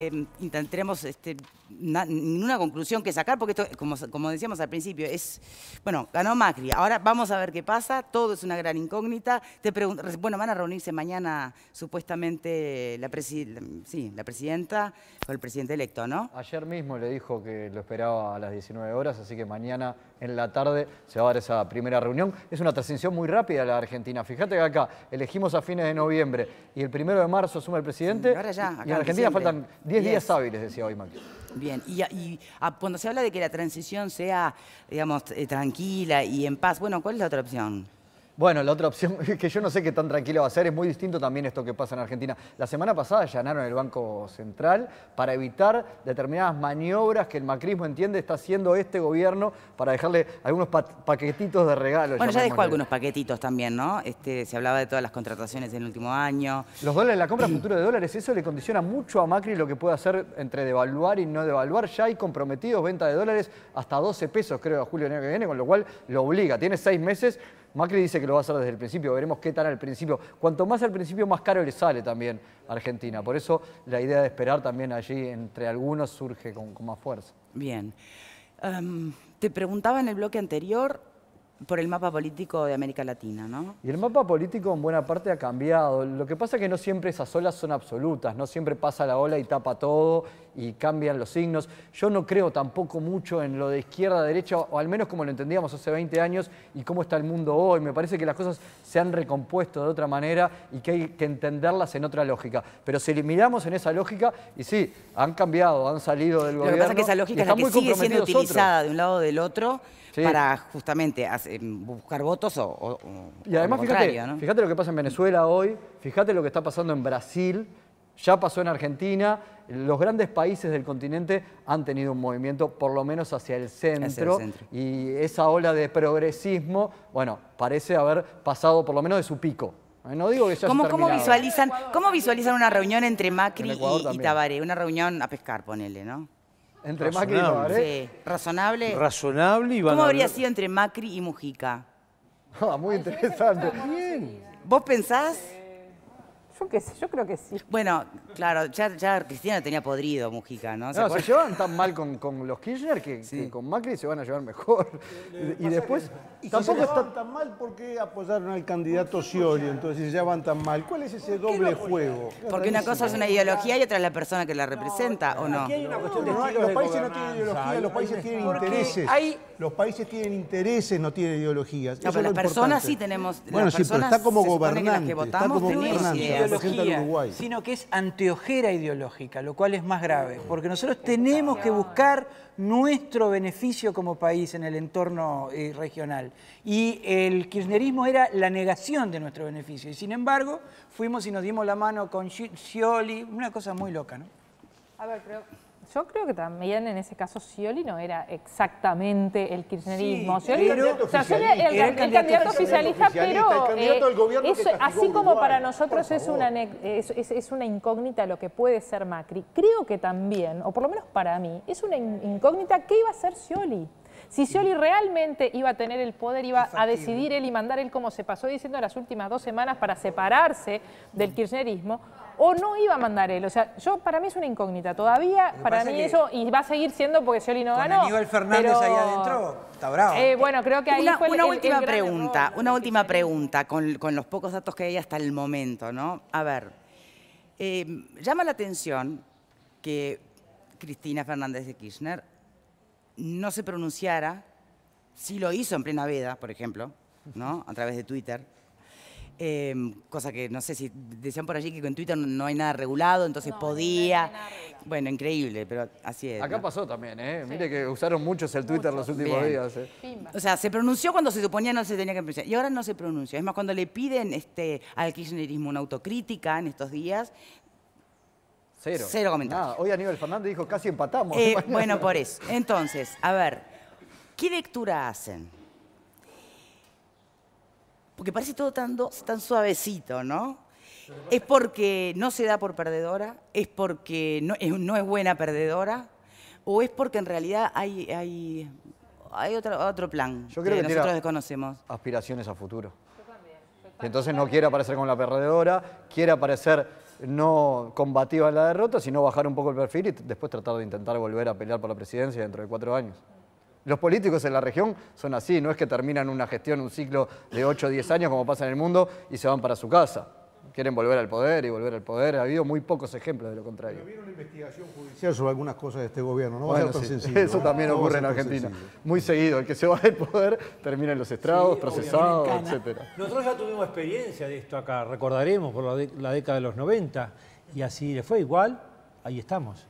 Em, intentaremos este, ninguna conclusión que sacar, porque esto, como, decíamos al principio, es, bueno, ganó Macri, ahora vamos a ver qué pasa, todo es una gran incógnita. Te bueno, van a reunirse mañana supuestamente la, presidenta o el presidente electo, ¿no? Ayer mismo le dijo que lo esperaba a las 19 horas, así que mañana en la tarde se va a dar esa primera reunión. Es una transición muy rápida la Argentina. Fíjate que acá elegimos a fines de noviembre y el primero de marzo asume el presidente. y en Argentina faltan 10 días hábiles, decía hoy Macri. Bien, y, cuando se habla de que la transición sea, digamos, eh, tranquila y en paz, bueno, ¿cuál es la otra opción? Bueno, la otra opción, que yo no sé qué tan tranquilo va a ser, es muy distinto también esto que pasa en Argentina. La semana pasada allanaron el Banco Central para evitar determinadas maniobras que el macrismo entiende está haciendo este gobierno para dejarle algunos paquetitos de regalo. Bueno, ya dejó algunos paquetitos también, ¿no? Este, se hablaba de todas las contrataciones del último año. Los dólares, la compra futura de dólares, eso le condiciona mucho a Macri lo que puede hacer entre devaluar y no devaluar. Ya hay comprometidos venta de dólares hasta 12 pesos, creo, a julio enero que viene, con lo cual lo obliga. Tiene seis meses Macri dice que lo va a hacer desde el principio, veremos qué tal al principio. Cuanto más al principio, más caro le sale también a Argentina. Por eso la idea de esperar también allí entre algunos surge con, más fuerza. Bien. Em, te preguntaba en el bloque anterior por el mapa político de América Latina, ¿no? Y el mapa político en buena parte ha cambiado. Lo que pasa es que no siempre esas olas son absolutas, no siempre pasa la ola y tapa todo y cambian los signos. Yo no creo tampoco mucho en lo de izquierda, derecha, o al menos como lo entendíamos hace 20 años y cómo está el mundo hoy. Me parece que las cosas se han recompuesto de otra manera y que hay que entenderlas en otra lógica. Pero si miramos en esa lógica, y sí, han cambiado, han salido del gobierno. Lo que pasa que esa lógica la que sigue siendo utilizada de un lado o del otro para justamente em, buscar votos o, Y además, fíjate, fíjate lo que pasa en Venezuela hoy, fíjate lo que está pasando en Brasil. Ya pasó en Argentina, los grandes países del continente han tenido un movimiento por lo menos hacia el centro, y esa ola de progresismo, bueno, parece haber pasado por lo menos de su pico. No digo que ya ¿Cómo, visualizan, ¿Cómo visualizan una reunión entre Macri y, Tabaré? Una reunión a pescar, ponele, ¿no? Entre Macri y Tabaré. Sí. Razonable. Razonable y ¿Cómo habría sido entre Macri y Mujica? Ah, muy interesante. Bien. ¿Vos pensás? Yo qué sé, yo creo que sí. Bueno, claro, ya, Cristina tenía podrido Mujica, ¿no? ¿Se, no, se llevan tan mal con, con los Kirchner que, con Macri se van a llevar mejor. y después... Y tampoco están tan mal porque apoyaron al candidato Scioli, entonces se llevan tan mal. ¿Cuál es ese doble juego? Porque una cosa es una ideología y otra es la persona que la representa, ¿o no? Aquí hay una cuestión de Los países no tienen ideología, los países tienen intereses. Los países tienen intereses, no tienen ideologías. No, pero las personas sí tenemos... Bueno, sí, pero está como gobernante. Está como gobernante sino que es anteojera ideológica, lo cual es más grave, porque nosotros tenemos que buscar nuestro beneficio como país en el entorno eh, regional. Y el kirchnerismo era la negación de nuestro beneficio. Y sin embargo, fuimos y nos dimos la mano con Scioli, una cosa muy loca, ¿no? A ver, pero yo creo que también en ese caso Scioli no era exactamente el kirchnerismo. era el, candidato, oficialista, pero eh, así como para nosotros es una, es, una incógnita lo que puede ser Macri, creo que también, o por lo menos para mí, es una incógnita qué iba a ser Scioli. Si Scioli realmente iba a tener el poder, iba a decidir él y mandar él como se pasó diciendo las últimas dos semanas para separarse del kirchnerismo, o no iba a mandar él. O sea, yo para mí es una incógnita. Todavía para mí eso, y va a seguir siendo porque Scioli no con ganó. Aníbal Fernández ahí adentro, está bravo. Eh, bueno, creo que ahí una, fue el, última pregunta, Una última pregunta con, los pocos datos que hay hasta el momento, ¿no? A ver, eh, llama la atención que Cristina Fernández de Kirchner no se pronunciara, sí lo hizo en plena veda, por ejemplo, ¿no? a través de Twitter. Em, cosa que no sé si decían por allí que con Twitter no hay nada regulado, entonces podía. bueno, increíble, pero así es. Acá pasó también, ¿eh? Mire que usaron muchos el Twitter los últimos días. ¿eh? O sea, se pronunció cuando se suponía no se tenía que pronunciar. Y ahora no se pronuncia. Es más, cuando le piden este, al kirchnerismo una autocrítica en estos días, Cero. Cero comentarios. Hoy Aníbal Fernández dijo, casi empatamos. Eh, bueno, por eso. Entonces, a ver, ¿qué lectura hacen? Porque parece todo tan, suavecito, ¿no? Es porque no se da por perdedora, es porque no es, buena perdedora, o es porque en realidad hay, hay, otro, otro plan Yo creo que, nosotros desconocemos. Aspiraciones a futuro. Yo entonces no quiere aparecer con la perdedora, quiere aparecer no combativa la derrota, sino bajar un poco el perfil y después tratar de intentar volver a pelear por la presidencia dentro de cuatro años. Los políticos en la región son así, no es que terminan una gestión, un ciclo de 8 o 10 años como pasa en el mundo y se van para su casa quieren volver al poder y volver al poder. Ha habido muy pocos ejemplos de lo contrario. Pero una investigación judicial sobre algunas cosas de este gobierno, no Eso también ocurre en Argentina. Muy seguido, el que se va del poder termina en los estrados, procesado, etc. Nosotros ya tuvimos experiencia de esto acá, recordaremos por la, la década de los 90, y así le fue igual, Ahí estamos.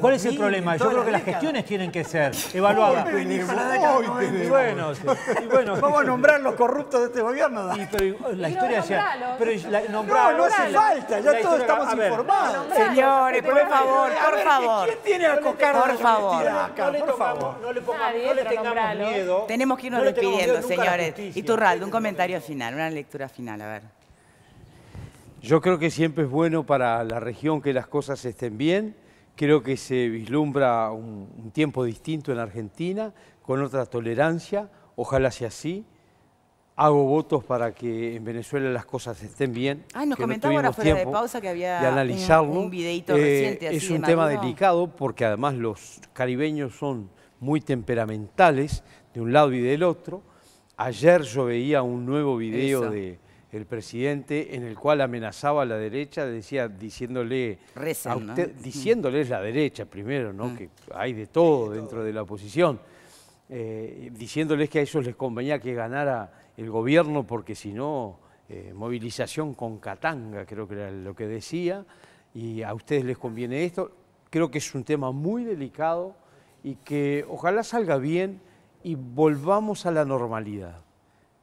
¿Cuál es el problema? Yo creo que las gestiones tienen que ser evaluadas. bueno, y bueno, Vamos a nombrar los corruptos de este gobierno. pero, oh, la historia Pero la, no, hace falta, ya todos estamos informados. Señores, por favor, por favor. ¿Quién tiene a cocar Por favor. No le, no le, tengamos miedo. Tenemos que irnos despidiendo, señores. Y Turraldo, un comentario final, una lectura final, a ver. Yo creo que siempre es bueno para la región que las cosas estén bien. Creo que se vislumbra un, tiempo distinto en Argentina, con otra tolerancia. Ojalá sea así hago votos para que en Venezuela las cosas estén bien. Ah, nos comentaba ahora de pausa que había un, eh, reciente. es un tema delicado porque además los caribeños son muy temperamentales de un lado y del otro. Ayer yo veía un nuevo video de el presidente en el cual amenazaba a la derecha, decía diciéndole mm. diciéndoles la derecha primero, ¿no? Mm. Que hay de todo dentro de la oposición, eh, diciéndoles que a ellos les convenía que ganara el gobierno porque si no eh, movilización con catanga, creo que era lo que decía, y a ustedes les conviene esto. Creo que es un tema muy delicado y que ojalá salga bien y volvamos a la normalidad.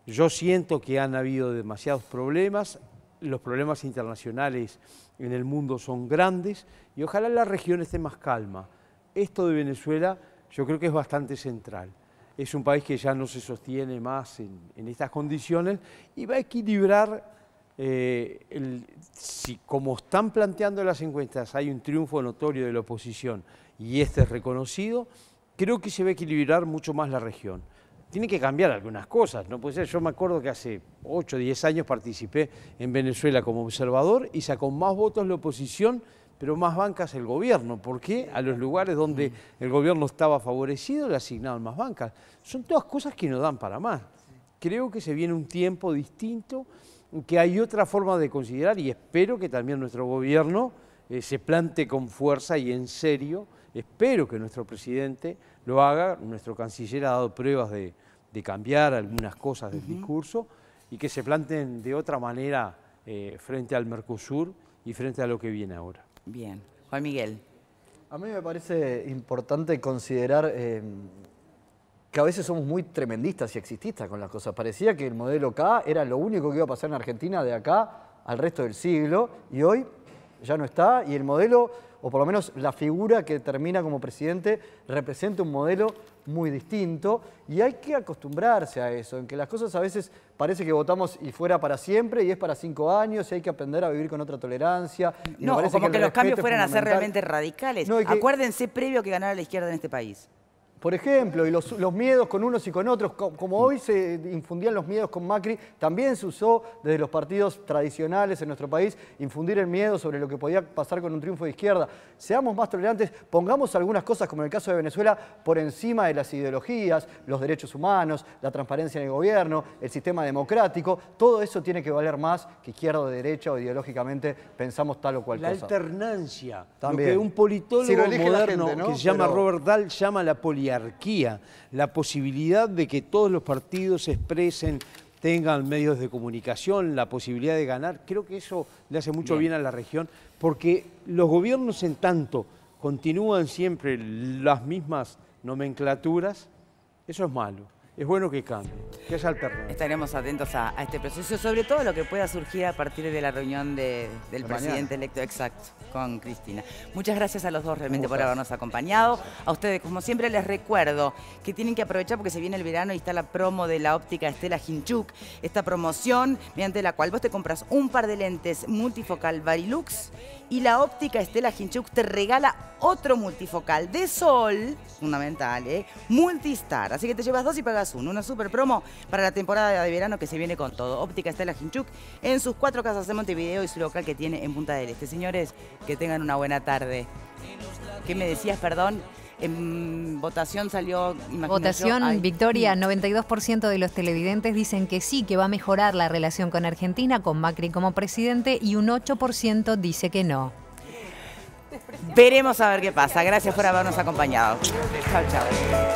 Yo siento que han habido demasiados problemas, los problemas internacionales en el mundo son grandes y ojalá la región esté más calma. Esto de Venezuela yo creo que es bastante central. Es un país que ya no se sostiene más en, estas condiciones y va a equilibrar, eh, si como están planteando las encuestas hay un triunfo notorio de la oposición y este es reconocido, creo que se va a equilibrar mucho más la región tiene que cambiar algunas cosas, ¿no? Pues eh, yo me acuerdo que hace 8 o 10 años participé en Venezuela como observador y sacó más votos la oposición, pero más bancas el gobierno. ¿Por qué? A los lugares donde mm. el gobierno estaba favorecido le asignaban más bancas. Son todas cosas que no dan para más. Creo que se viene un tiempo distinto, que hay otra forma de considerar y espero que también nuestro gobierno eh, se plante con fuerza y en serio. Espero que nuestro presidente lo haga. Nuestro canciller ha dado pruebas de, cambiar algunas cosas del discurso y que se planten de otra manera eh, frente al Mercosur y frente a lo que viene ahora. Bien. Juan Miguel. A mí me parece importante considerar eh, que a veces somos muy tremendistas y exististas con las cosas. Parecía que el modelo K era lo único que iba a pasar en Argentina de acá al resto del siglo y hoy ya no está y el modelo, o por lo menos la figura que termina como presidente, representa un modelo muy distinto y hay que acostumbrarse a eso, en que las cosas a veces parece que votamos y fuera para siempre y es para cinco años y hay que aprender a vivir con otra tolerancia. no, como que, los cambios fueran a ser realmente radicales. Acuérdense previo que ganara la izquierda en este país. Por ejemplo, y los, miedos con unos y con otros, como hoy se infundían los miedos con Macri, también se usó desde los partidos tradicionales en nuestro país infundir el miedo sobre lo que podía pasar con un triunfo de izquierda. Seamos más tolerantes, pongamos algunas cosas, como en el caso de Venezuela, por encima de las ideologías, los derechos humanos, la transparencia en el gobierno, el sistema democrático, todo eso tiene que valer más que izquierda o derecha o ideológicamente pensamos tal o cual la cosa. La alternancia, también. lo que un politólogo moderno que se llama Robert Dahl llama la poliar la posibilidad de que todos los partidos se expresen, tengan medios de comunicación, la posibilidad de ganar, creo que eso le hace mucho bien a la región, porque los gobiernos en tanto continúan siempre las mismas nomenclaturas, eso es malo es bueno que cambie, que haya alternativa. Estaremos atentos a, este proceso, sobre todo lo que pueda surgir a partir de la reunión del presidente electo, exacto, con Cristina. Muchas gracias a los dos realmente por habernos acompañado. A ustedes, como siempre, les recuerdo que tienen que aprovechar porque se viene el verano y está la promo de la óptica Estela Hinchuk, esta promoción mediante la cual vos te compras un par de lentes multifocal Varilux y la óptica Estela Hinchuk te regala otro multifocal de sol, fundamental, ¿eh? Multistar. Así que te llevas dos y pagas uno. Una super promo para la temporada de verano que se viene con todo. Óptica Estela Hinchuk en sus cuatro casas de Montevideo y su local que tiene en Punta del Este. Señores, que tengan una buena tarde. ¿Qué me decías, perdón? En votación salió... Votación, Victoria, 92% mm. de los televidentes dicen que sí, que va a mejorar la relación con Argentina, con Macri como presidente, y un 8% dice que no. Veremos a ver qué pasa. Gracias por habernos acompañado. Chao, chao.